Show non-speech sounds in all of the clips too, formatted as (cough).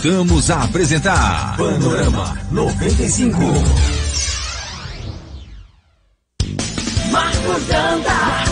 Voltamos a apresentar Panorama 95. Marco Danta.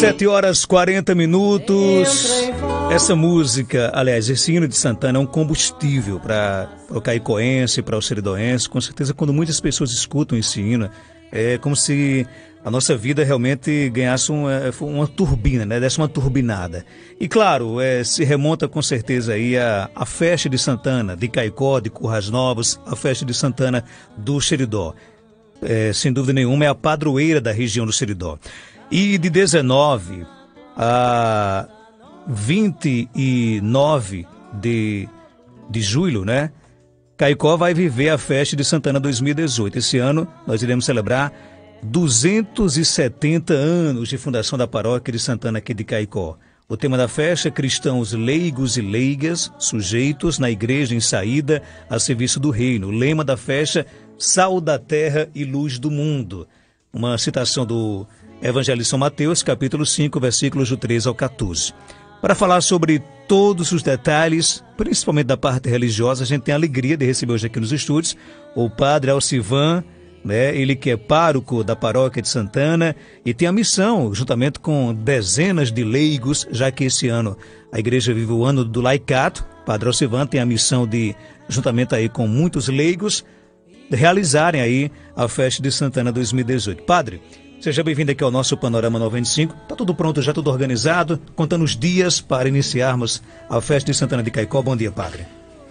7 horas 40 minutos. Essa música, aliás, esse hino de Santana é um combustível para o caicoense, para o seridoense. Com certeza, quando muitas pessoas escutam esse hino, é como se a nossa vida realmente ganhasse uma, é, uma turbina, né? desse uma turbinada. E claro, é, se remonta com certeza aí a, a festa de Santana, de Caicó, de Curras Novas, a festa de Santana do Seridó. É, sem dúvida nenhuma, é a padroeira da região do Seridó. E de 19 a 29 de, de julho, né? Caicó vai viver a festa de Santana 2018. Esse ano nós iremos celebrar 270 anos de fundação da paróquia de Santana aqui de Caicó. O tema da festa é cristãos leigos e leigas, sujeitos na igreja em saída a serviço do reino. O lema da festa, sal da terra e luz do mundo. Uma citação do Evangelho de Mateus, capítulo 5, versículos do 3 ao 14. Para falar sobre todos os detalhes, principalmente da parte religiosa, a gente tem a alegria de receber hoje aqui nos estúdios o padre Alcivan, né? ele que é pároco da paróquia de Santana e tem a missão, juntamente com dezenas de leigos, já que esse ano a igreja vive o ano do laicato, padre Alcivan tem a missão de, juntamente aí com muitos leigos, realizarem aí a festa de Santana 2018. Padre, Seja bem-vindo aqui ao nosso Panorama 95. Tá tudo pronto, já tudo organizado, contando os dias para iniciarmos a festa de Santana de Caicó. Bom dia, padre.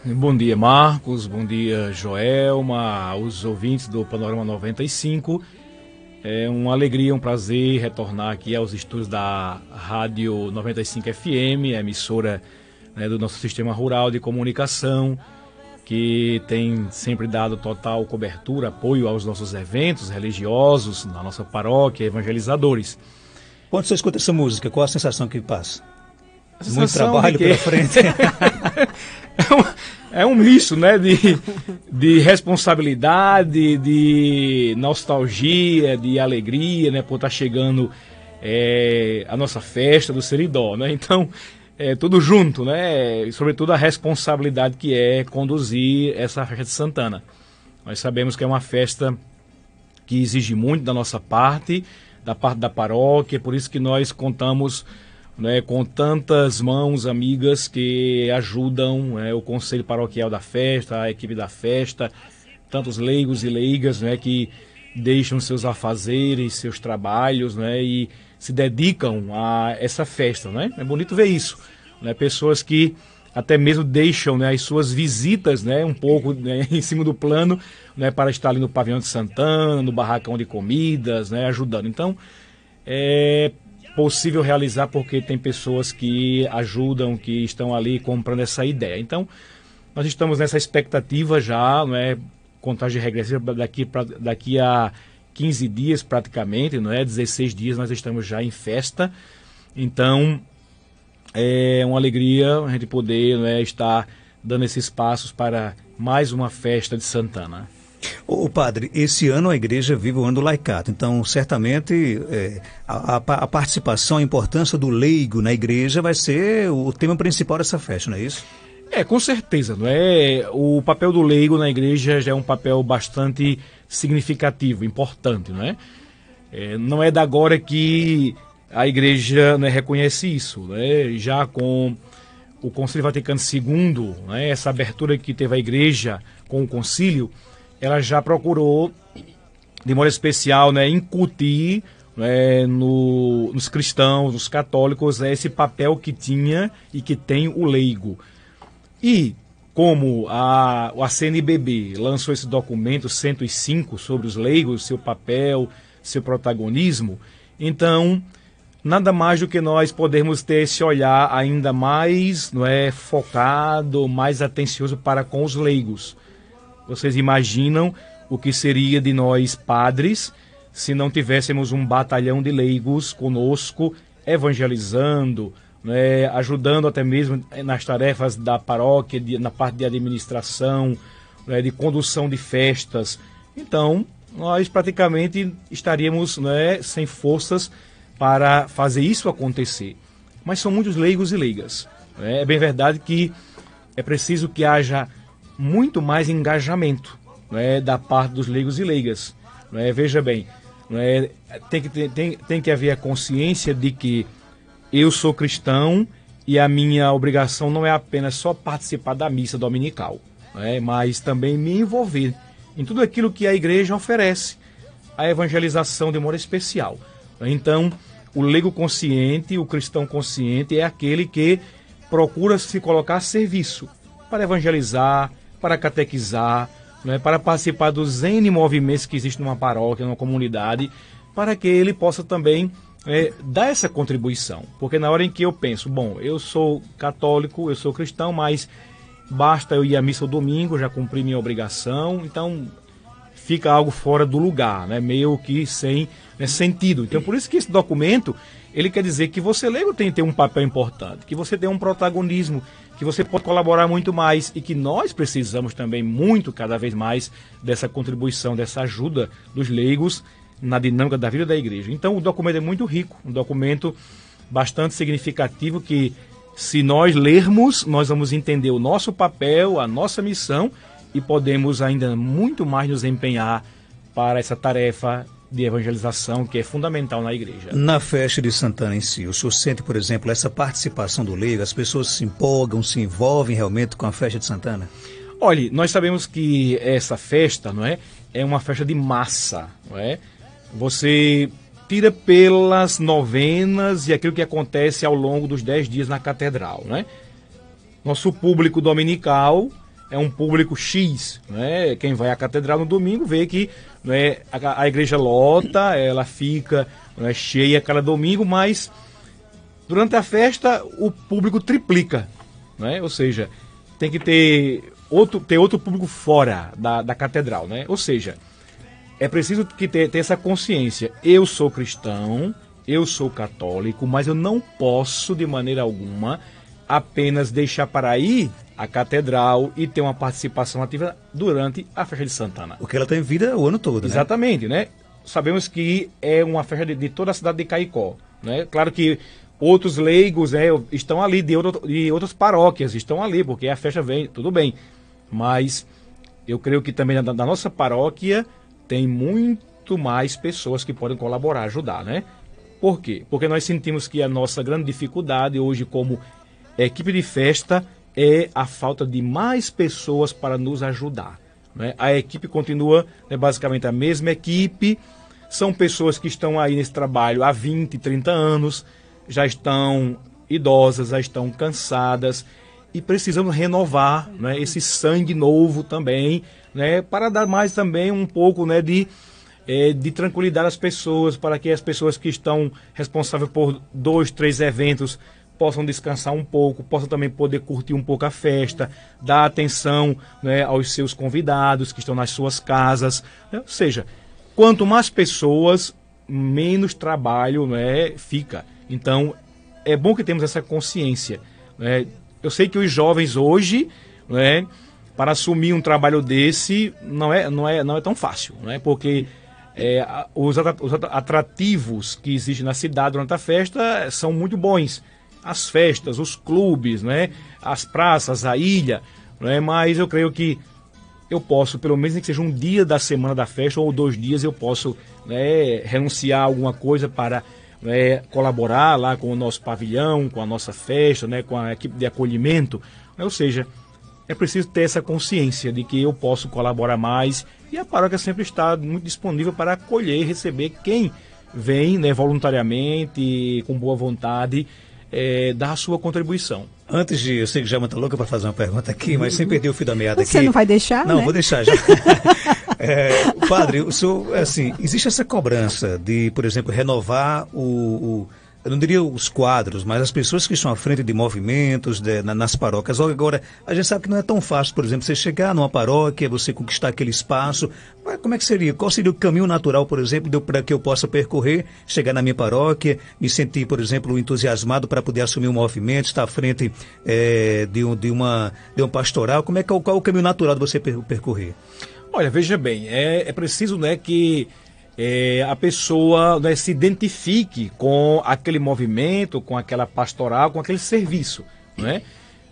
Bom dia, Marcos. Bom dia, Joelma, os ouvintes do Panorama 95. É uma alegria, um prazer retornar aqui aos estúdios da Rádio 95 FM, emissora né, do nosso sistema rural de comunicação que tem sempre dado total cobertura, apoio aos nossos eventos religiosos, na nossa paróquia, evangelizadores. Quando você escuta essa música, qual a sensação que passa? Sensação Muito trabalho que... pela frente. (laughs) é, um, é um misto, né? De, de responsabilidade, de nostalgia, de alegria, né? Por estar tá chegando é, a nossa festa do Seridó, né? Então, é, tudo junto, né? sobretudo a responsabilidade que é conduzir essa festa de Santana. Nós sabemos que é uma festa que exige muito da nossa parte, da parte da paróquia, é por isso que nós contamos né, com tantas mãos amigas que ajudam né, o conselho paroquial da festa, a equipe da festa, tantos leigos e leigas né, que deixam seus afazeres, seus trabalhos, né, e se dedicam a essa festa, né? É bonito ver isso, né? Pessoas que até mesmo deixam né, as suas visitas né, um pouco né, (laughs) em cima do plano né, para estar ali no pavilhão de Santana, no barracão de comidas, né, ajudando. Então, é possível realizar porque tem pessoas que ajudam, que estão ali comprando essa ideia. Então, nós estamos nessa expectativa já, né, Contagem regressiva daqui, pra, daqui a 15 dias praticamente, não é? 16 dias nós estamos já em festa. Então, é uma alegria a gente poder não é, estar dando esses passos para mais uma festa de Santana. O padre, esse ano a igreja vive o ano do laicato, então certamente é, a, a, participação, a importância do leigo na igreja vai ser o tema principal dessa festa, não é isso? É, com certeza, não é? O papel do leigo na igreja já é um papel bastante significativo, importante, não é? é não é da agora que a igreja né, reconhece isso, né? Já com o Concílio Vaticano II, né, essa abertura que teve a igreja com o concílio, ela já procurou, de modo especial, né, incutir né, no, nos cristãos, nos católicos, né, esse papel que tinha e que tem o leigo. E como a, a CNBB lançou esse documento 105 sobre os leigos, seu papel, seu protagonismo, então nada mais do que nós podermos ter esse olhar ainda mais não é focado, mais atencioso para com os leigos. Vocês imaginam o que seria de nós padres se não tivéssemos um batalhão de leigos conosco evangelizando, né, ajudando até mesmo nas tarefas da paróquia, de, na parte de administração, né, de condução de festas. Então, nós praticamente estaríamos né, sem forças para fazer isso acontecer. Mas são muitos leigos e leigas. Né. É bem verdade que é preciso que haja muito mais engajamento né, da parte dos leigos e leigas. Né? Veja bem, né, tem, que, tem, tem que haver a consciência de que eu sou cristão e a minha obrigação não é apenas só participar da missa dominical, né? mas também me envolver em tudo aquilo que a igreja oferece, a evangelização de modo especial. Então, o leigo consciente, o cristão consciente é aquele que procura se colocar a serviço para evangelizar, para catequizar, né, para participar dos N movimentos que existem numa paróquia, numa comunidade, para que ele possa também é, essa contribuição. Porque na hora em que eu penso, bom, eu sou católico, eu sou cristão, mas basta eu ir à missa domingo, já cumpri minha obrigação, então fica algo fora do lugar, né? meio que sem né, sentido. Então por isso que esse documento, ele quer dizer que você leigo tem que ter um papel importante, que você tem um protagonismo, que você pode colaborar muito mais e que nós precisamos também muito, cada vez mais, dessa contribuição, dessa ajuda dos leigos na dinâmica da vida da igreja. Então, o documento é muito rico, um documento bastante significativo que, se nós lermos, nós vamos entender o nosso papel, a nossa missão e podemos ainda muito mais nos empenhar para essa tarefa de evangelização que é fundamental na igreja. Na festa de Santana em si, o senhor sente, por exemplo, essa participação do leigo? As pessoas se empolgam, se envolvem realmente com a festa de Santana? Olhe, nós sabemos que essa festa, não é, é uma festa de massa, não é? Você tira pelas novenas e aquilo que acontece ao longo dos dez dias na catedral, né? Nosso público dominical é um público X, né? Quem vai à catedral no domingo vê que né, a, a igreja lota, ela fica né, cheia cada domingo, mas durante a festa o público triplica, né? Ou seja, tem que ter outro, ter outro público fora da, da catedral, né? Ou seja, é preciso que ter, ter essa consciência. Eu sou cristão, eu sou católico, mas eu não posso de maneira alguma apenas deixar para ir a catedral e ter uma participação ativa durante a festa de Santana. O que ela tem vida o ano todo, né? Exatamente, né? Sabemos que é uma festa de, de toda a cidade de Caicó, né? Claro que outros leigos né, estão ali, de, outro, de outras paróquias estão ali, porque a festa vem, tudo bem. Mas eu creio que também da nossa paróquia tem muito mais pessoas que podem colaborar, ajudar, né? Por quê? Porque nós sentimos que a nossa grande dificuldade hoje, como equipe de festa, é a falta de mais pessoas para nos ajudar. Né? A equipe continua né, basicamente a mesma equipe, são pessoas que estão aí nesse trabalho há 20, 30 anos, já estão idosas, já estão cansadas, e precisamos renovar né, esse sangue novo também, né, para dar mais também um pouco né, de, é, de tranquilidade às pessoas, para que as pessoas que estão responsáveis por dois, três eventos possam descansar um pouco, possam também poder curtir um pouco a festa, dar atenção né, aos seus convidados que estão nas suas casas. Né? Ou seja, quanto mais pessoas, menos trabalho né, fica. Então, é bom que temos essa consciência. Né, eu sei que os jovens hoje, né, para assumir um trabalho desse, não é, não é, não é tão fácil, né? Porque é, os atrativos que existem na cidade durante a festa são muito bons. As festas, os clubes, né? as praças, a ilha. Né? Mas eu creio que eu posso, pelo menos que seja um dia da semana da festa ou dois dias, eu posso né, renunciar a alguma coisa para né, é, colaborar lá com o nosso pavilhão, com a nossa festa, né, com a equipe de acolhimento. Né? Ou seja, é preciso ter essa consciência de que eu posso colaborar mais e a paróquia sempre está muito disponível para acolher e receber quem vem né, voluntariamente, com boa vontade, é, dar a sua contribuição. Antes de. Eu sei que já é muito tá louca para fazer uma pergunta aqui, mas sem perder o fio da meada Você aqui. Você não vai deixar? Não, né? vou deixar já. (laughs) É, padre, o senhor, assim, existe essa cobrança de, por exemplo, renovar o, o eu não diria os quadros, mas as pessoas que estão à frente de movimentos de, na, nas paróquias. Agora, a gente sabe que não é tão fácil, por exemplo, você chegar numa paróquia, você conquistar aquele espaço. Mas como é que seria? Qual seria o caminho natural, por exemplo, para que eu possa percorrer, chegar na minha paróquia, me sentir, por exemplo, entusiasmado para poder assumir um movimento, estar à frente é, de, um, de, uma, de um pastoral? Como é que, qual, é qual é o caminho natural de você percorrer? Olha, veja bem, é, é preciso né, que é, a pessoa né, se identifique com aquele movimento, com aquela pastoral, com aquele serviço. Né?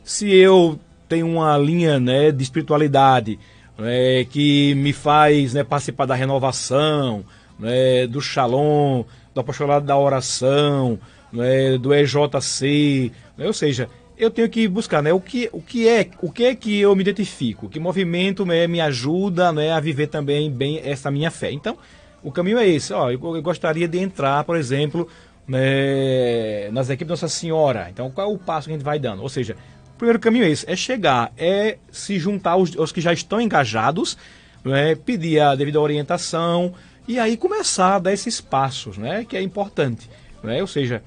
Se eu tenho uma linha né, de espiritualidade né, que me faz né, participar da renovação, né, do shalom, do apostolado da oração, né, do EJC, né, ou seja, eu tenho que buscar, né? O que, o que é, o que é que eu me identifico? Que movimento né, me ajuda, né, a viver também bem essa minha fé? Então, o caminho é esse. Ó, eu, eu gostaria de entrar, por exemplo, né, nas equipes Nossa Senhora. Então, qual é o passo que a gente vai dando? Ou seja, o primeiro caminho é esse, é chegar, é se juntar aos, aos que já estão engajados, né, pedir a devida orientação e aí começar a dar esses passos, né, que é importante, né? Ou seja,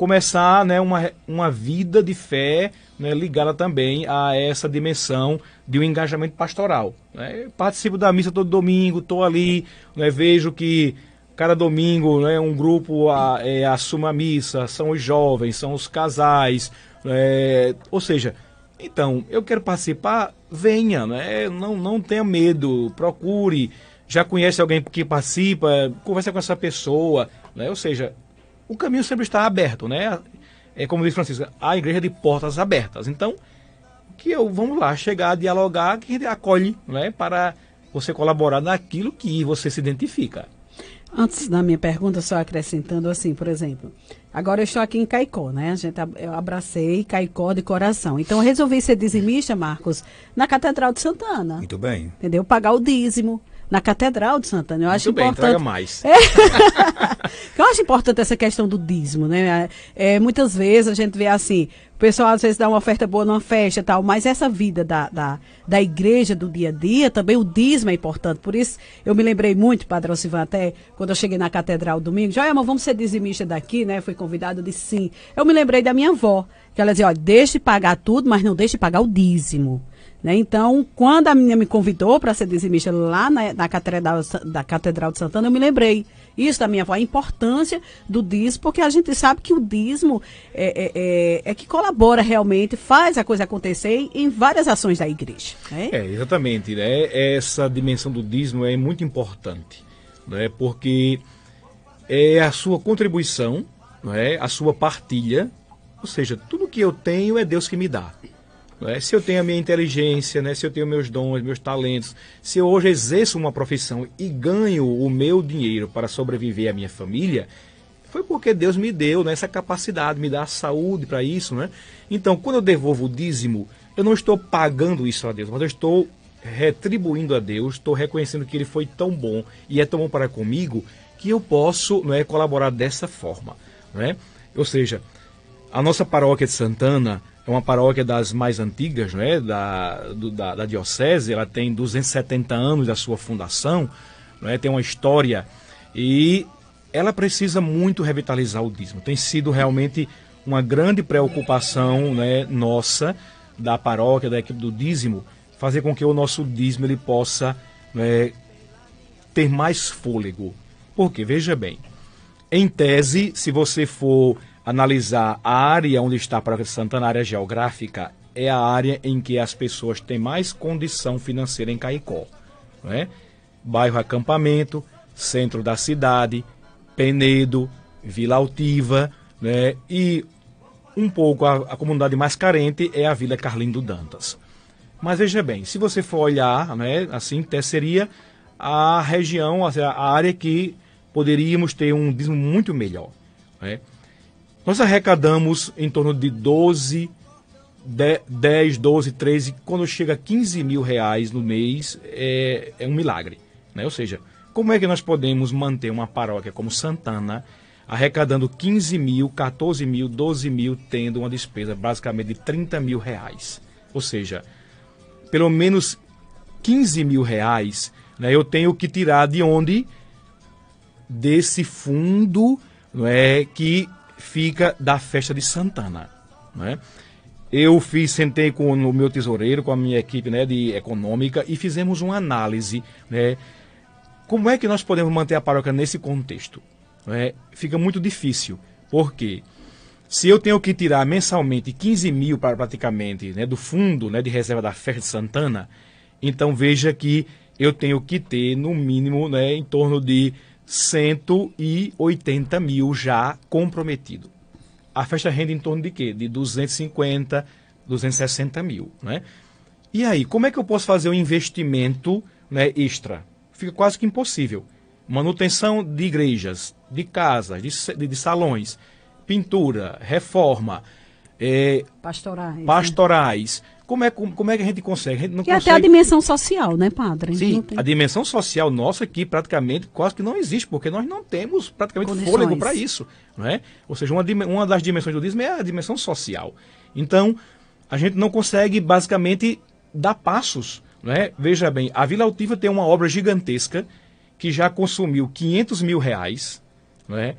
começar né, uma, uma vida de fé né, ligada também a essa dimensão de um engajamento pastoral. Né? Participo da missa todo domingo, estou ali, né, vejo que cada domingo né, um grupo a, é, assume a missa, são os jovens, são os casais, é, ou seja, então, eu quero participar, venha, né? não, não tenha medo, procure, já conhece alguém que participa, converse com essa pessoa, né? ou seja, o caminho sempre está aberto, né? É como diz Francisco, a igreja de portas abertas. Então, que eu vamos lá chegar a dialogar, que a gente acolhe, né? Para você colaborar naquilo que você se identifica. Antes da minha pergunta, só acrescentando assim, por exemplo, agora eu estou aqui em Caicó, né? A gente, eu abracei Caicó de coração. Então eu resolvi ser dizimista, Marcos, na Catedral de Santana. Muito bem. Entendeu? Pagar o dízimo na Catedral de Santana. Eu acho Muito bem, importante. Bem, mais. É... (laughs) eu acho importante essa questão do dízimo, né? É, muitas vezes a gente vê assim, o pessoal às vezes dá uma oferta boa numa festa e tal, mas essa vida da, da, da igreja, do dia a dia, também o dízimo é importante. Por isso, eu me lembrei muito, Padre Osivan, até quando eu cheguei na Catedral domingo, mas vamos ser dizimista daqui, né? Fui convidado, eu disse sim. Eu me lembrei da minha avó, que ela dizia, olha, deixe de pagar tudo, mas não deixe de pagar o dízimo. Né? Então, quando a menina me convidou para ser dizimista lá na, na, Catedral, da Catedral de Santana, eu me lembrei isso da minha avó, a importância do dízimo, porque a gente sabe que o dízimo é, é, é, é que colabora realmente, faz a coisa acontecer em várias ações da igreja. Né? É, exatamente. Né? Essa dimensão do dízimo é muito importante, né? porque é a sua contribuição, né? a sua partilha, ou seja, tudo que eu tenho é Deus que me dá. Né? Se eu tenho a minha inteligência, né? se eu tenho meus dons, meus talentos, se eu hoje exerço uma profissão e ganho o meu dinheiro para sobreviver à minha família, foi porque Deus me deu né, essa capacidade, me dá a saúde para isso. Né? Então, quando eu devolvo o dízimo, eu não estou pagando isso a Deus, mas eu estou retribuindo a Deus, estou reconhecendo que Ele foi tão bom e é tão bom para comigo que eu posso né, colaborar dessa forma. Né? Ou seja, a nossa paróquia de Santana é uma paróquia das mais antigas né, da, do, da, da, diocese, ela tem 270 anos da sua fundação, é, tem uma história e ela precisa muito revitalizar o dízimo. Tem sido realmente uma grande preocupação né, nossa, da paróquia, da equipe do dízimo, fazer com que o nosso dízimo ele possa né, ter mais fôlego. Porque, veja bem, em tese, se você for analisar a área onde está para Santana, a área geográfica, é a área em que as pessoas têm mais condição financeira em Caicó. Né? Bairro Acampamento, centro da cidade, Penedo, Vila Altiva, né? e um pouco a, a comunidade mais carente é a Vila Carlindo Dantas. Mas veja bem, se você for olhar, né, assim, até seria a região, a área que poderíamos ter um dízimo muito melhor. Né? Nós arrecadamos em torno de 12, 10, 12, 13, quando chega a 15 mil reais no mês, é, é um milagre. Né? Ou seja, como é que nós podemos manter uma paróquia como Santana arrecadando 15 mil, 14 mil, 12 mil, tendo uma despesa basicamente de 30 mil reais? Ou seja, pelo menos 15 mil reais né, eu tenho que tirar de onde? Desse fundo não é, que fica da festa de Santana. Né? Eu fiz, sentei com o meu tesoureiro, com a minha equipe né, de econômica e fizemos uma análise. Né, como é que nós podemos manter a paróquia nesse contexto? Né? Fica muito difícil, porque se eu tenho que tirar mensalmente 15 mil para praticamente né, do fundo né, de reserva da festa de Santana, então veja que eu tenho que ter no mínimo né, em torno de 180 mil já comprometido. A festa rende em torno de quê? De 250, 260 mil, né? E aí, como é que eu posso fazer um investimento né, extra? Fica quase que impossível. Manutenção de igrejas, de casas, de, de salões, pintura, reforma, é, pastorais, né? pastorais como é, como, como é que a gente consegue? A gente não e consegue... até a dimensão social, né, padre? Sim, tem... a dimensão social nossa aqui praticamente quase que não existe, porque nós não temos praticamente Condições. fôlego para isso. é Ou seja, uma, uma das dimensões do dízimo é a dimensão social. Então, a gente não consegue basicamente dar passos. é Veja bem, a Vila Altiva tem uma obra gigantesca que já consumiu 500 mil reais é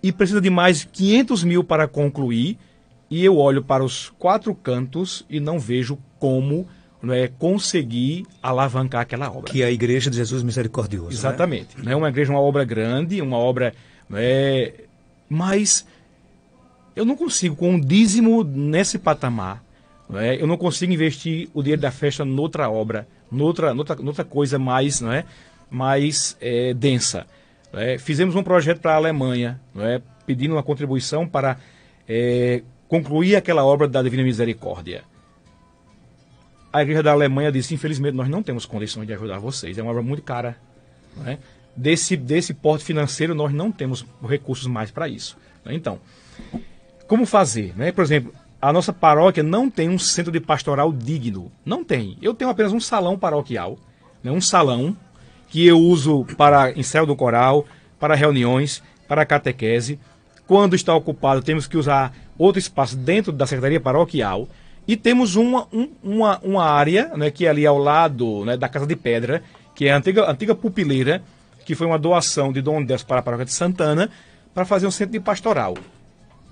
e precisa de mais 500 mil para concluir e eu olho para os quatro cantos e não vejo como não é conseguir alavancar aquela obra. Que é a Igreja de Jesus Misericordioso. Né? Exatamente. Não é uma igreja, uma obra grande, uma obra. É, mas eu não consigo, com um dízimo nesse patamar, não é? eu não consigo investir o dinheiro da festa noutra obra, noutra, noutra, noutra coisa mais, não é? mais é, densa. É? Fizemos um projeto para a Alemanha, não é? pedindo uma contribuição para é, concluir aquela obra da Divina Misericórdia. A Igreja da Alemanha disse: infelizmente, nós não temos condições de ajudar vocês. É uma obra muito cara. Né? Desse, desse porte financeiro, nós não temos recursos mais para isso. Então, como fazer? Né? Por exemplo, a nossa paróquia não tem um centro de pastoral digno. Não tem. Eu tenho apenas um salão paroquial, né? um salão que eu uso para ensaio do coral, para reuniões, para catequese. Quando está ocupado, temos que usar outro espaço dentro da Secretaria Paroquial. E temos uma, um, uma, uma área né, que é ali ao lado né, da Casa de Pedra, que é a antiga, antiga pupileira, que foi uma doação de Dom Deus para a Paróquia de Santana, para fazer um centro de pastoral.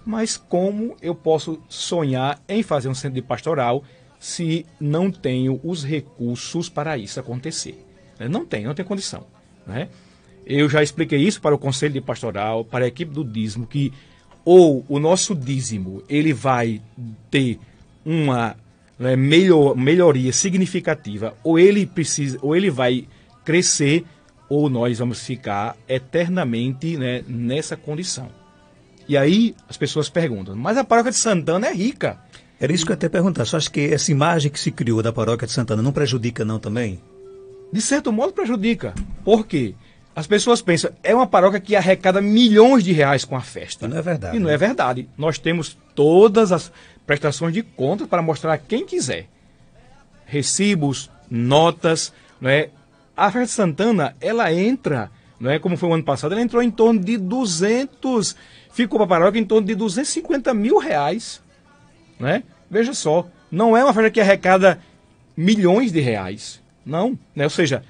Mas como eu posso sonhar em fazer um centro de pastoral se não tenho os recursos para isso acontecer? Né, não tem, não tem condição. Né? Eu já expliquei isso para o Conselho de Pastoral, para a equipe do Dismo, que ou o nosso dízimo ele vai ter uma né, melhor, melhoria significativa, ou ele precisa, ou ele vai crescer, ou nós vamos ficar eternamente né, nessa condição. E aí as pessoas perguntam, mas a paróquia de Santana é rica. Era isso que eu até perguntar. Só acho que essa imagem que se criou da paróquia de Santana não prejudica não também? De certo modo prejudica. Por quê? As pessoas pensam, é uma paróquia que arrecada milhões de reais com a festa. E não é verdade. E não é verdade. Nós temos todas as prestações de contas para mostrar a quem quiser. Recibos, notas, não é? A festa de Santana, ela entra, não é como foi o ano passado, ela entrou em torno de 200, ficou para a paróquia em torno de 250 mil reais, né? Veja só, não é uma festa que arrecada milhões de reais, não, né? Ou seja,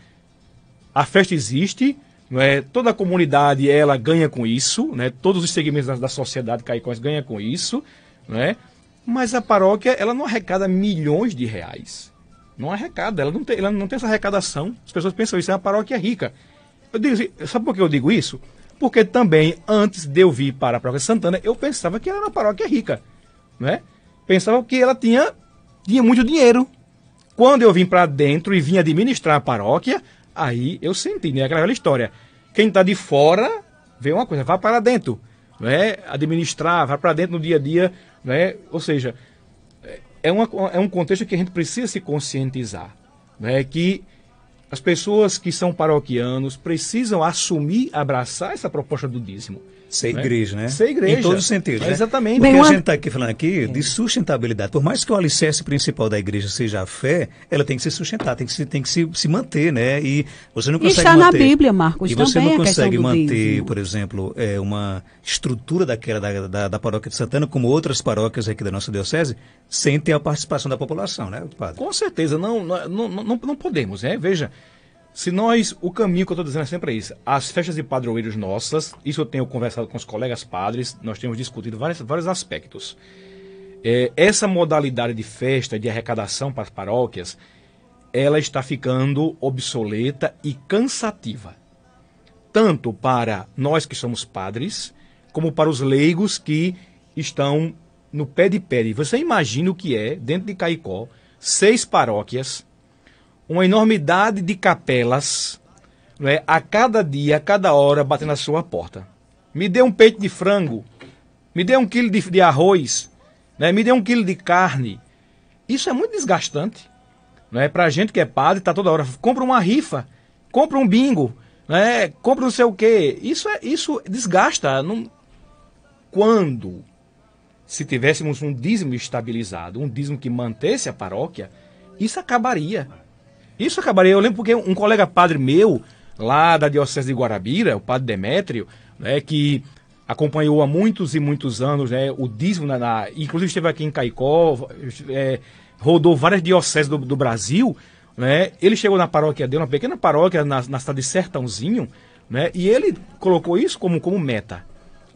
a festa existe, é, toda a comunidade ela ganha com isso, né? todos os segmentos da, da sociedade caicós ganha com isso, é mas a paróquia ela não arrecada milhões de reais. Não arrecada, ela não tem, ela não tem essa arrecadação. As pessoas pensam isso, é uma paróquia rica. Eu digo, assim, sabe por que eu digo isso? Porque também, antes de eu vir para a paróquia Santana, eu pensava que ela era uma paróquia rica. é Pensava que ela tinha, tinha muito dinheiro. Quando eu vim para dentro e vim administrar a paróquia, Aí eu senti, né? Aquela história. Quem está de fora vê uma coisa, vá para dentro, né? Administrar, vá para dentro no dia a dia, né? Ou seja, é, uma, é um contexto que a gente precisa se conscientizar, né? Que as pessoas que são paroquianos precisam assumir, abraçar essa proposta do dízimo. Ser né? igreja, né? né? Ser igreja. Em todos os sentidos. Né? exatamente. Né? Porque Bem, a gente está aqui falando aqui de sustentabilidade. Por mais que o alicerce principal da igreja seja a fé, ela tem que se sustentar, tem que se, tem que se, se manter, né? E você não consegue. E está manter. na Bíblia, Marcos. E você não consegue manter, por exemplo, é, uma estrutura daquela da, da, da, paróquia de Santana, como outras paróquias aqui da nossa diocese, sem ter a participação da população, né, padre? Com certeza, não, não, não, não podemos, né? Veja, se nós, o caminho que eu estou dizendo é sempre isso. As festas de padroeiros nossas, isso eu tenho conversado com os colegas padres, nós temos discutido vários, vários aspectos. É, essa modalidade de festa, de arrecadação para as paróquias, ela está ficando obsoleta e cansativa. Tanto para nós que somos padres, como para os leigos que estão no pé de pé. Você imagina o que é, dentro de Caicó, seis paróquias uma enormidade de capelas não é, a cada dia, a cada hora, batendo na sua porta. Me dê um peito de frango, me dê um quilo de, de arroz, né, me dê um quilo de carne. Isso é muito desgastante. Né, Para a gente que é padre, está toda hora, compra uma rifa, compra um bingo, né, compra não sei o quê. Isso, é, isso desgasta. Não... Quando se tivéssemos um dízimo estabilizado, um dízimo que mantesse a paróquia, isso acabaria. Isso acabaria, eu lembro porque um colega padre meu, lá da Diocese de Guarabira, o padre Demétrio, né, que acompanhou há muitos e muitos anos né, o dízimo, na, na, inclusive esteve aqui em Caicó, é, rodou várias dioceses do, do, Brasil, né, ele chegou na paróquia dele, uma pequena paróquia na, na cidade de Sertãozinho, né, e ele colocou isso como, como meta.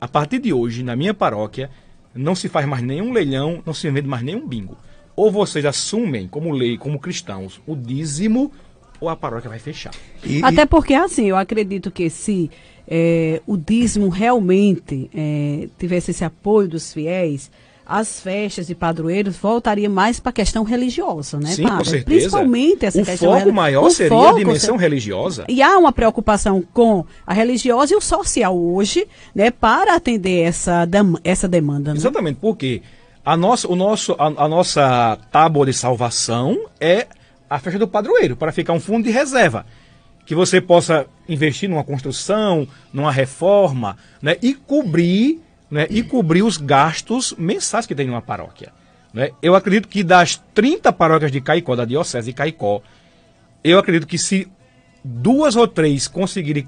A partir de hoje, na minha paróquia, não se faz mais nenhum leilão, não se vende mais nenhum bingo. Ou vocês assumem como lei, como cristãos, o dízimo, ou a paróquia vai fechar. E, Até porque, assim, eu acredito que se é, o dízimo realmente é, tivesse esse apoio dos fiéis, as festas e padroeiros voltariam mais para a questão religiosa, né? Sim, padre? com certeza. Principalmente essa o questão. Foco maior seria a dimensão ser... religiosa. E há uma preocupação com a religiosa e o social hoje, né, para atender essa, essa demanda. Né? Exatamente, porque quê? A nossa, o nosso, a, a nossa tábua de salvação é a festa do padroeiro, para ficar um fundo de reserva. Que você possa investir numa construção, numa reforma, né? E cobrir, né? E cobrir os gastos mensais que tem numa paróquia. Né? Eu acredito que das 30 paróquias de Caicó, da Diocese de Caicó, eu acredito que se duas ou três conseguirem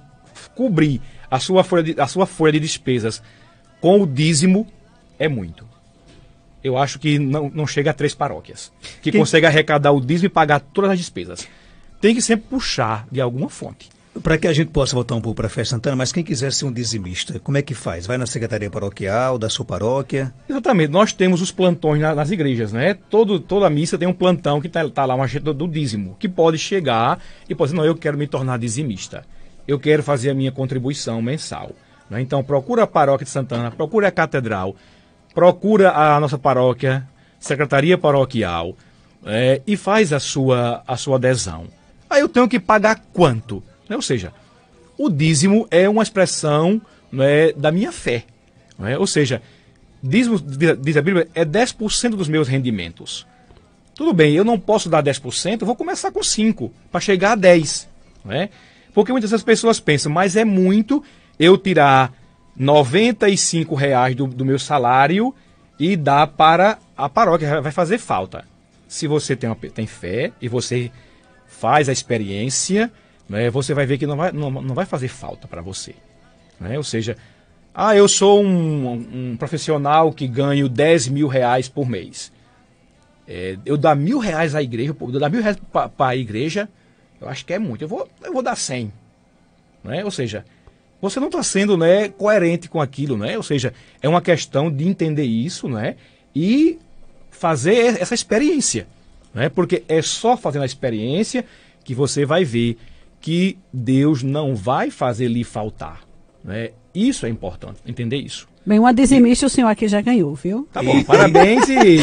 cobrir a sua folha de, a sua folha de despesas com o dízimo, é muito eu acho que não, não chega a três paróquias que, que consegue arrecadar o dízimo e pagar todas as despesas. Tem que sempre puxar de alguma fonte. Para que a gente possa voltar um pouco para a festa Santana, mas quem quiser ser um dizimista, como é que faz? Vai na secretaria paroquial, da sua paróquia? Exatamente, nós temos os plantões na, nas igrejas, né? Todo, toda missa tem um plantão que está tá lá, uma agenda do dízimo, que pode chegar e pode dizer, não, eu quero me tornar dizimista, eu quero fazer a minha contribuição mensal. Né? Então procura a paróquia de Santana, procura a catedral, procura a nossa paróquia, secretaria paroquial, é, e faz a sua, a sua adesão. Aí eu tenho que pagar quanto? Né? Ou seja, o dízimo é uma expressão né, da minha fé. Né? Ou seja, dízimo, diz a Bíblia, é 10% dos meus rendimentos. Tudo bem, eu não posso dar 10%, vou começar com 5%, para chegar a 10%. Né? Porque muitas das pessoas pensam, mas é muito eu tirar 95 reais do, do meu salário e dá para a paróquia, vai fazer falta. Se você tem, uma, tem fé e você faz a experiência, né, você vai ver que não vai, não, não vai fazer falta para você. Né? Ou seja, ah, eu sou um, um, profissional que ganho 10 mil reais por mês. É, eu dou mil reais à igreja, eu dou mil reais para a igreja, eu acho que é muito. Eu vou, eu vou dar 100. Né? Ou seja, você não está sendo né, coerente com aquilo, né? Ou seja, é uma questão de entender isso, né? E fazer essa experiência, né? Porque é só fazendo a experiência que você vai ver que Deus não vai fazer lhe faltar, né? Isso é importante, entender isso. Bem, uma dizimista o senhor aqui já ganhou, viu? Tá bom, e, parabéns e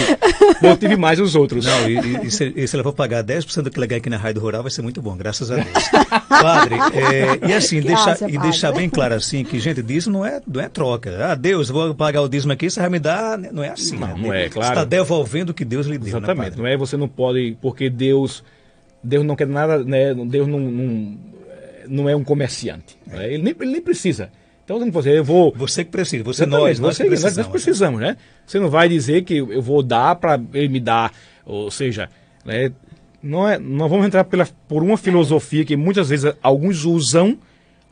motive mais os outros. Não, e, e, se, e, se, ela for pagar 10% do que ela ganha aqui na Rádio Rural, vai ser muito bom, graças a Deus. (laughs) padre, é, e assim, deixa, e padre? deixar bem claro assim, que gente, dízimo não é, não é troca. Ah, Deus, vou pagar o dízimo aqui, você vai me dar, não é assim. Não, né? não é, claro. Você está devolvendo o que Deus lhe deu, né, Exatamente, né, não é, você não pode, porque Deus, Deus não quer nada, né, Deus não, não, não é um comerciante, é. Né? Ele, nem, ele nem precisa. Então, não você, eu vou. Você que precisa, você nós, nós, você, que precisamos, nós né? precisamos, né? Você não vai dizer que eu vou dar para ele me dar, ou seja, né? não é, nós vamos entrar pela, por uma filosofia que muitas vezes alguns usam,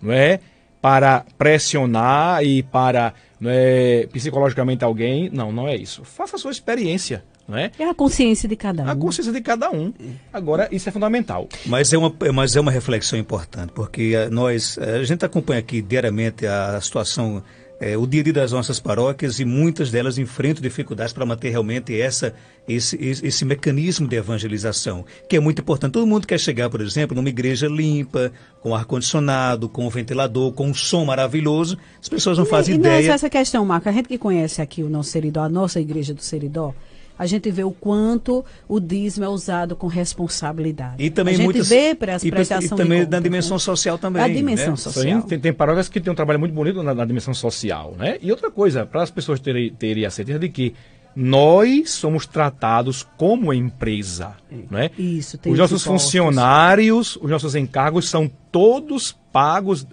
não é, para pressionar e para não é, psicologicamente alguém. Não, não é isso. Faça a sua experiência. Né? É a consciência de cada um. A consciência de cada um. Agora, isso é fundamental. Mas é uma, é, mas é uma reflexão importante, porque eh, nós, eh, a gente acompanha aqui diariamente a situação é, o dia a dia das nossas paróquias e muitas delas enfrentam dificuldades para manter realmente essa, esse, esse, esse, mecanismo de evangelização, que é muito importante. Todo mundo quer chegar, por exemplo, numa igreja limpa, com ar-condicionado, com ventilador, com um som maravilhoso. As pessoas não e, fazem e ideia. E não é essa questão, Marco. A gente que conhece aqui o nosso Seridó, a nossa igreja do Seridó, a gente vê o quanto o dízimo é usado com responsabilidade. E também a gente muitas, vê para as e, e também conta, na né? dimensão né? social também. A né? dimensão né? social. Tem, tem paróquias que tem um trabalho muito bonito na, na, dimensão social, né? E outra coisa, para as pessoas terem, terem a certeza de que nós somos tratados como empresa, é. né? Isso. os nossos funcionários, os nossos encargos são todos pagos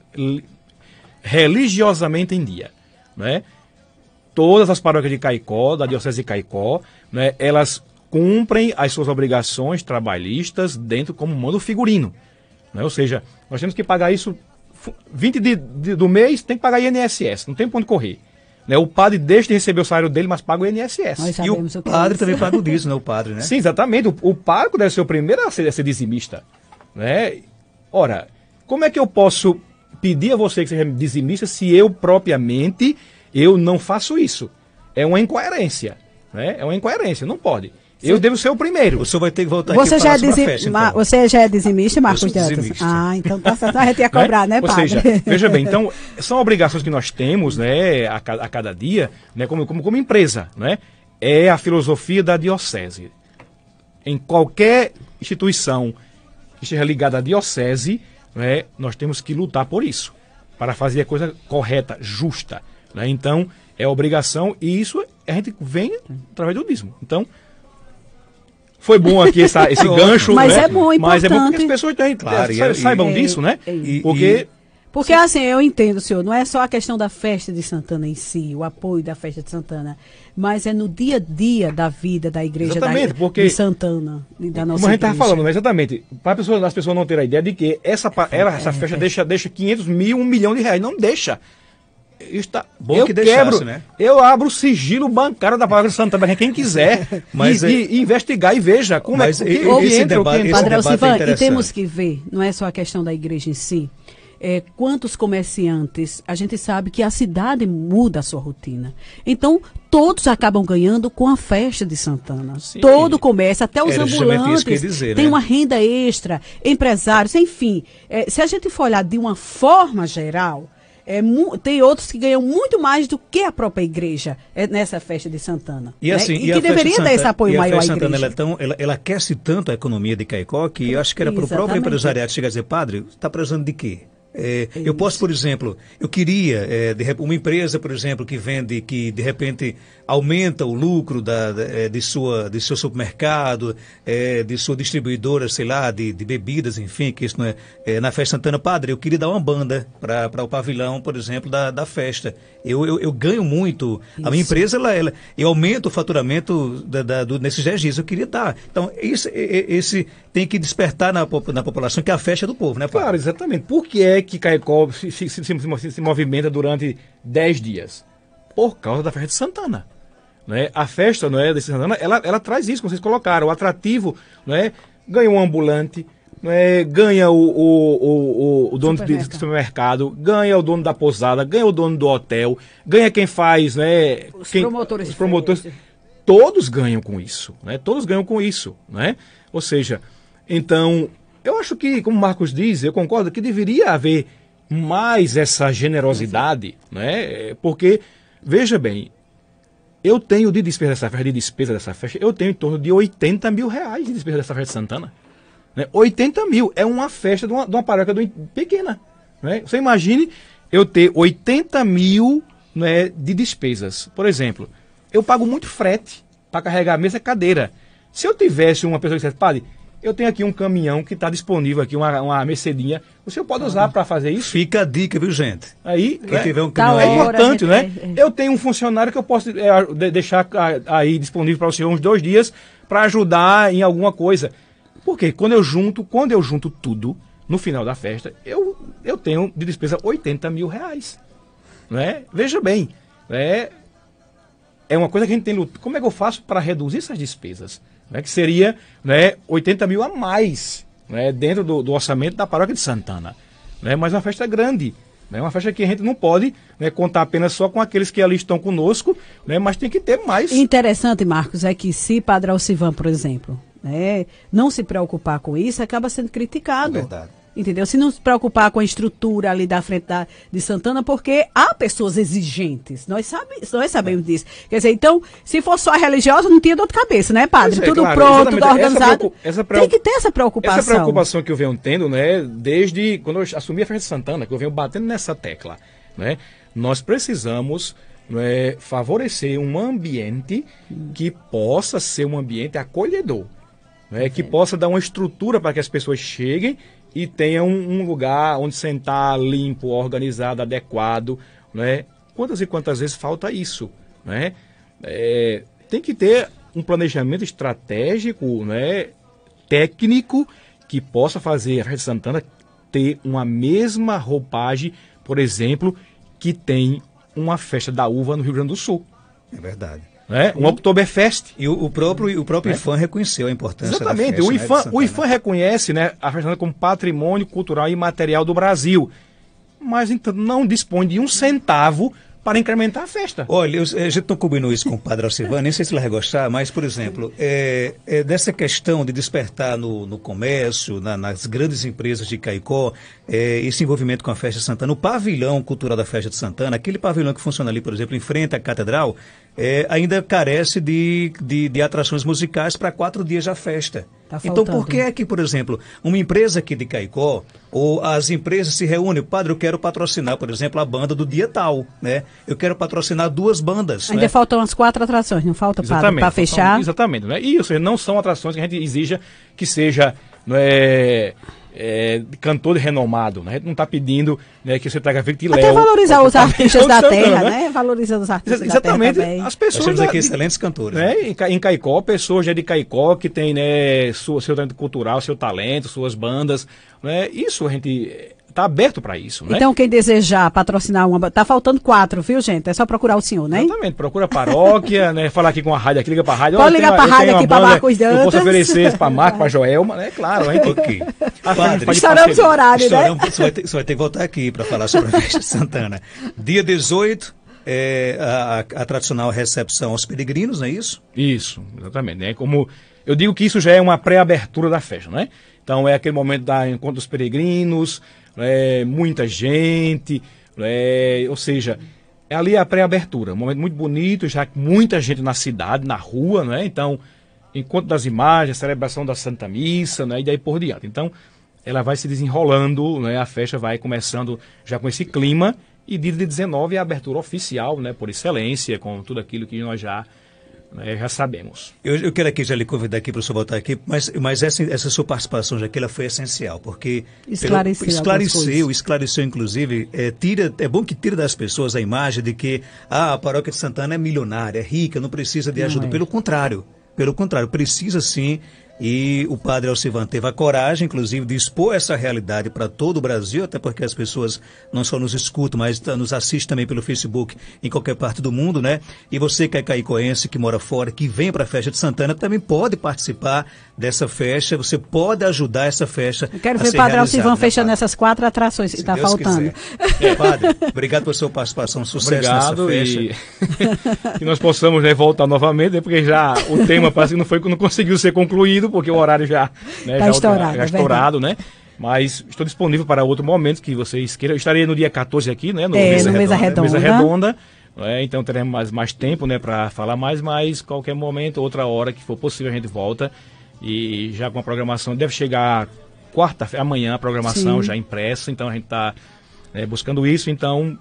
religiosamente em dia, né? todas as paróquias de Caicó, da Diocese de Caicó, né, elas cumprem as suas obrigações trabalhistas dentro como manda o figurino. Né? Ou seja, nós temos que pagar isso 20 de, de, do mês, tem que pagar INSS, não tem ponto de correr. Né? O padre deixa de receber o salário dele, mas paga o INSS. E o, o é padre também paga o dízimo, né? O padre, né? Sim, exatamente. O, o deve ser o primeiro a ser, a ser dizimista. Né? Ora, como é que eu posso pedir a você que seja dizimista se eu propriamente eu não faço isso. É uma incoerência. Né? É uma incoerência, não pode. Sim. Eu devo ser o primeiro. O senhor vai ter que voltar você aqui para a dizim... festa, então. Você já é dizimista, Marcos Dantas? Ah, então tá certo, a gente ia (laughs) né? cobrar, né, né padre? Seja, veja bem, então, (laughs) são obrigações que nós temos, né, a, a cada dia, né, como, como, como empresa, né? É a filosofia da diocese. Em qualquer instituição que esteja ligada à diocese, né, nós temos que lutar por isso, para fazer a coisa correta, justa. Né? Então, é obrigação e isso a gente vem através do dízimo. Então, foi bom aqui essa, (laughs) esse gancho, Mas né? é bom, importante. Mas é bom porque as pessoas têm, claro, é- saibam é disso, né? porque... Porque, assim, eu entendo, senhor, não é só a questão da festa de Santana em si, o apoio da festa de Santana, mas é no dia a dia da vida da igreja da, porque, de Santana, da nossa Como a gente estava falando, né, exatamente, para pessoa, as pessoas não terem a ideia de que essa, é ela, essa festa deixa, deixa 500 mil, um milhão de reais, não deixa. Está bom eu que deixasse, quebro, né? Eu abro o sigilo bancário da palavra Santa para quem quiser (laughs) mas e, é... e, investigar e veja como é mas é que, esse entra, debate, esse Padre é Alcivan, é e temos que ver, não é só a questão da igreja em si. É, quantos comerciantes, a gente sabe que a cidade muda a sua rotina. Então, todos acabam ganhando com a festa de Santana. Sim, Todo o comércio, até os ambulantes, tem né? uma renda extra, empresários, enfim. É, se a gente for olhar de uma forma geral, é, tem outros que ganham muito mais do que a própria igreja é, nessa festa de Santana. E, né? assim, né? e, e que deveria Santa, dar esse apoio maior à igreja. Santana, ela, é tão, ela, ela, aquece tanto a economia de Caicó que eu acho que era para o próprio empresariado chegar a dizer, padre, está precisando de quê? É, eu posso, por exemplo, eu queria é, de, uma empresa, por exemplo, que vende, que de repente aumenta o lucro da, eh, de, sua, de seu supermercado, eh, de sua distribuidora, sei lá, de, de bebidas, enfim, que isso não é, é Na festa Santana Padre, eu queria dar uma banda para o pavilhão, por exemplo, da, da festa. Eu, eu, eu ganho muito. Isso. A minha empresa, ela, ela, eu aumento o faturamento da, da, do, nesses 10 dias. Eu queria dar. Tá. Então, esse, esse tem que despertar na, na população que é a festa é do povo, né, padre? Claro, exatamente. Por que é que Caicó se, se, se, se movimenta durante 10 dias? Por causa da festa de Santana. Né? A festa não é, de Santana, ela, ela traz isso, como vocês colocaram, o atrativo, é ganha um ambulante, é ganha o, o, o, o dono supermercado. do supermercado, ganha o dono da pousada, ganha o dono do hotel, ganha quem faz, né? Os quem, promotores. Os promotores todos ganham com isso, né? Todos ganham com isso, né? Ou seja, então, eu acho que, como o Marcos diz, eu concordo que deveria haver mais essa generosidade, né? É, porque veja bem, eu tenho de despesa dessa festa, de despesa dessa festa, eu tenho em torno de 80 mil reais de despesa dessa festa de Santana. Né? 80 mil é uma festa de uma, de uma paróquia do, pequena. Né? Você imagine eu ter 80 mil né, de despesas. Por exemplo, eu pago muito frete para carregar a mesa e cadeira. Se eu tivesse uma pessoa que dissesse, padre, eu tenho aqui um caminhão que está disponível aqui, uma, uma Mercedinha. O senhor pode usar para fazer isso? Fica a dica, viu, gente? Aí, Quem é, tiver um tá caminhão tá aí, né? é importante, né? Eu tenho um funcionário que eu posso é, deixar aí disponível para o senhor uns dois dias para ajudar em alguma coisa. Porque quando eu junto, quando eu junto tudo, no final da festa, eu, eu tenho de despesa 80 mil reais. Né? Veja bem, é, é uma coisa que a gente tem. Como é que eu faço para reduzir essas despesas? né, que seria né, 80 mil a mais né, dentro do, do, orçamento da paróquia de Santana. Né, mas uma festa é grande. É uma festa que a gente não pode né, contar apenas só com aqueles que ali estão conosco, né, mas tem que ter mais. Interessante, Marcos, é que se Padre Alcivan, por exemplo, né, não se preocupar com isso, acaba sendo criticado. É verdade. Entendeu? Se não se preocupar com a estrutura ali da frente da, de Santana, porque há pessoas exigentes. Nós, sabe, nós sabemos disso. Quer dizer, então, se for só religiosa, não tinha dor de cabeça, né, padre? É, tudo claro, pronto, tudo organizado. Essa preocup... Essa Tem que ter essa preocupação. Essa preocupação que eu venho tendo, né, desde quando eu assumi a frente de Santana, que eu venho batendo nessa tecla, né? Nós precisamos né, favorecer um ambiente que possa ser um ambiente acolhedor. Né, que possa dar uma estrutura para que as pessoas cheguem e tenha um, um lugar onde sentar limpo, organizado, adequado, né? Quantas e quantas vezes falta isso, né? É, tem que ter um planejamento estratégico, né? Técnico que possa fazer a Rede Santana ter uma mesma roupagem, por exemplo, que tem uma festa da uva no Rio Grande do Sul. É verdade né? um Oktoberfest. E o, o próprio, o próprio né? IFAM reconheceu a importância Exatamente. da festa. Exatamente, o, IFAM, né, o IFAM reconhece né, a Festa como patrimônio cultural e material do Brasil, mas então, não dispõe de um centavo para incrementar a festa. Olha, eu, eh, a gente não combinou isso com o padre Alcivan, nem sei se ele vai gostar, mas, por exemplo, é, é dessa questão de despertar no, no comércio, na, nas grandes empresas de Caicó, é, esse envolvimento com a festa de Santana, o pavilhão cultural da festa de Santana, aquele pavilhão que funciona ali, por exemplo, em frente à catedral, é, ainda carece de, de, de atrações musicais para quatro dias da festa. Tá então, por que é que, por exemplo, uma empresa aqui de Caicó, ou as empresas se reúnem, padre, eu quero patrocinar, por exemplo, a banda do dia tal, né? Eu quero patrocinar duas bandas. Ainda né? faltam as quatro atrações, não falta, exatamente, para fechar? exatamente, né? E, ou seja, não são atrações que a gente exija que seja... É, é, cantor renomado. Né? A gente não está pedindo né, que você traga Victor Léo. Até valorizar os tá artistas da né? terra, né? Valorizando os artistas Exatamente, da terra também. as pessoas... Nós temos aqui da, excelentes cantores. Né? né? Em, em Caicó, pessoas já é de Caicó que tem né, seu, seu talento cultural, seu talento, suas bandas. Né? Isso a gente tá aberto para isso, né? Então, quem desejar patrocinar uma. Tá faltando quatro, viu, gente? É só procurar o senhor, né? Exatamente, procura a paróquia, (laughs) né? Falar aqui com a rádio aqui, liga a rádio. Pode ligar para a rádio aqui para Marcos Dantas. Eu posso oferecer (laughs) Marcos, para pra Joelma, né? Claro, hein? Porque. estouramos o horário, né? Você vai, ter, você vai ter que voltar aqui para falar sobre a festa Santana. (laughs) Dia 18, é, a, a, tradicional recepção aos peregrinos, não é isso? Isso, exatamente. Né? Como eu digo que isso já é uma pré-abertura da festa, né? Então é aquele momento da encontro dos peregrinos, é, muita gente, é, ou seja, ali é a pré-abertura, um momento muito bonito, já que muita gente na cidade, na rua, né? Então, encontro das imagens, celebração da Santa Missa, né? E daí por diante. Então, ela vai se desenrolando, né? A festa vai começando já com esse clima e dia de 19 é a abertura oficial, né? Por excelência, com tudo aquilo que nós já né, já sabemos. Eu, eu, quero aqui já lhe convidar aqui para o senhor voltar aqui, mas, mas essa, essa sua participação, Jaqueline, foi essencial, porque esclareceu, pelo, esclareceu, esclareceu, inclusive, é, tira, é bom que tira das pessoas a imagem de que ah, a paróquia de Santana é milionária, é rica, não precisa de ajuda. é. Pelo contrário, pelo contrário, precisa sim e o padre Alcivan teve a coragem, inclusive, de expor essa realidade para todo o Brasil, até porque as pessoas não só nos escutam, mas nos assistem também pelo Facebook em qualquer parte do mundo, né? E você que é caicoense, que mora fora, que vem para a festa de Santana, também pode participar dessa festa, você pode ajudar essa festa. Eu quero ver o padre Alcivan né, fechando padre? essas quatro atrações que está faltando. É, padre, obrigado pela sua participação, sucesso obrigado nessa festa. E... (laughs) que nós possamos né, voltar novamente, né, porque já o tema parece que não, foi, não conseguiu ser concluído porque o horário já, tá né, tá já estourado, já é estourado né? Mas estou disponível para outro momento que vocês queiram. Eu estarei no dia 14 aqui, né? No é, Mesa, no Mesa Redonda. Mesa Redonda. É, então teremos mais, mais tempo né, para falar mais, mas qualquer momento, outra hora que for possível, a gente volta. E já com a programação, deve chegar quarta-feira, amanhã a programação Sim. já impressa, então a gente está né, buscando isso. Então,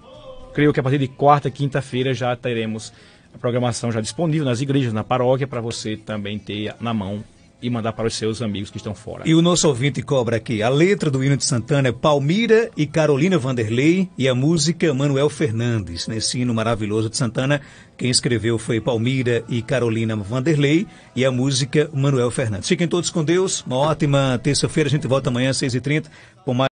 creio que a partir de quarta, quinta-feira já teremos a programação já disponível nas igrejas, na paróquia, para você também ter na mão e mandar para os seus amigos que estão fora. E o nosso ouvinte cobra aqui. A letra do hino de Santana é Palmira e Carolina Vanderlei e a música é Manuel Fernandes. Nesse hino maravilhoso de Santana, quem escreveu foi Palmira e Carolina Vanderlei e a música Manuel Fernandes. Fiquem todos com Deus. Uma ótima terça-feira. A gente volta amanhã às 6h30 com mais